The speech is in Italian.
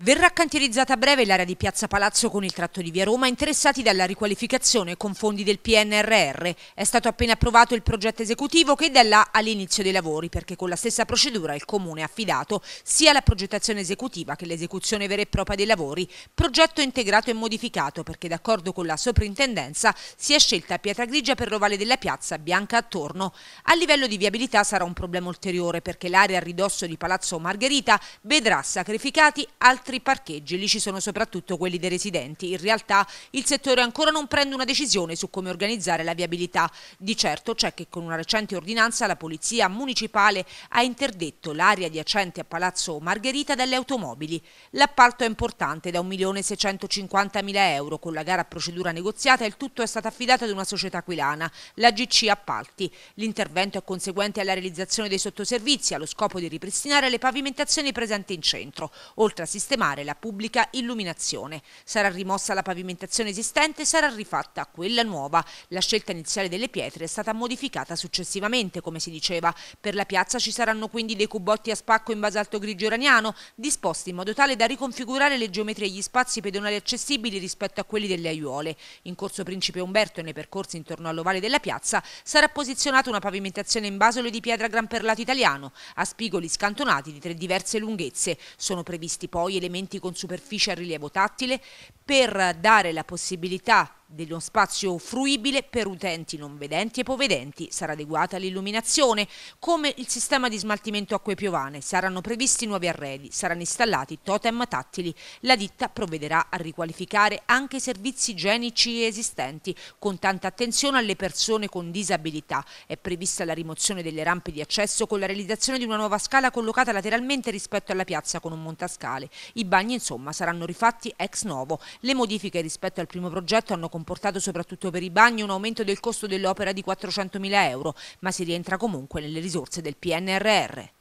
Verrà cantierizzata a breve l'area di Piazza Palazzo con il tratto di Via Roma interessati dalla riqualificazione con fondi del PNRR. È stato appena approvato il progetto esecutivo che da là all'inizio dei lavori perché con la stessa procedura il Comune ha affidato sia la progettazione esecutiva che l'esecuzione vera e propria dei lavori, progetto integrato e modificato perché d'accordo con la soprintendenza si è scelta pietra grigia per l'ovale della piazza, bianca attorno. A livello di viabilità sarà un problema ulteriore perché l'area a ridosso di Palazzo Margherita vedrà sacrificati altri altri parcheggi, lì ci sono soprattutto quelli dei residenti. In realtà il settore ancora non prende una decisione su come organizzare la viabilità. Di certo c'è che con una recente ordinanza la Polizia Municipale ha interdetto l'area adiacente a Palazzo Margherita dalle automobili. L'appalto è importante da 1.650.000 euro, con la gara a procedura negoziata il tutto è stato affidato ad una società aquilana, la GC Appalti. L'intervento è conseguente alla realizzazione dei sottoservizi allo scopo di ripristinare le pavimentazioni presenti in centro, oltre a sistemare sistemare la pubblica illuminazione. Sarà rimossa la pavimentazione esistente e sarà rifatta quella nuova. La scelta iniziale delle pietre è stata modificata successivamente, come si diceva. Per la piazza ci saranno quindi dei cubotti a spacco in basalto grigio uraniano, disposti in modo tale da riconfigurare le geometrie e gli spazi pedonali accessibili rispetto a quelli delle aiuole. In corso Principe Umberto e nei percorsi intorno all'ovale della piazza sarà posizionata una pavimentazione in basolo di pietra gran perlato italiano, a spigoli scantonati di tre diverse lunghezze. Sono previsti poi elementi con superficie a rilievo tattile per dare la possibilità dello spazio fruibile per utenti non vedenti e povedenti sarà adeguata l'illuminazione, come il sistema di smaltimento acque piovane. Saranno previsti nuovi arredi, saranno installati totem tattili. La ditta provvederà a riqualificare anche i servizi igienici esistenti, con tanta attenzione alle persone con disabilità. È prevista la rimozione delle rampe di accesso con la realizzazione di una nuova scala collocata lateralmente rispetto alla piazza con un montascale. I bagni, insomma, saranno rifatti ex novo. Le modifiche rispetto al primo progetto hanno comportato soprattutto per i bagni un aumento del costo dell'opera di 400.000 euro, ma si rientra comunque nelle risorse del PNRR.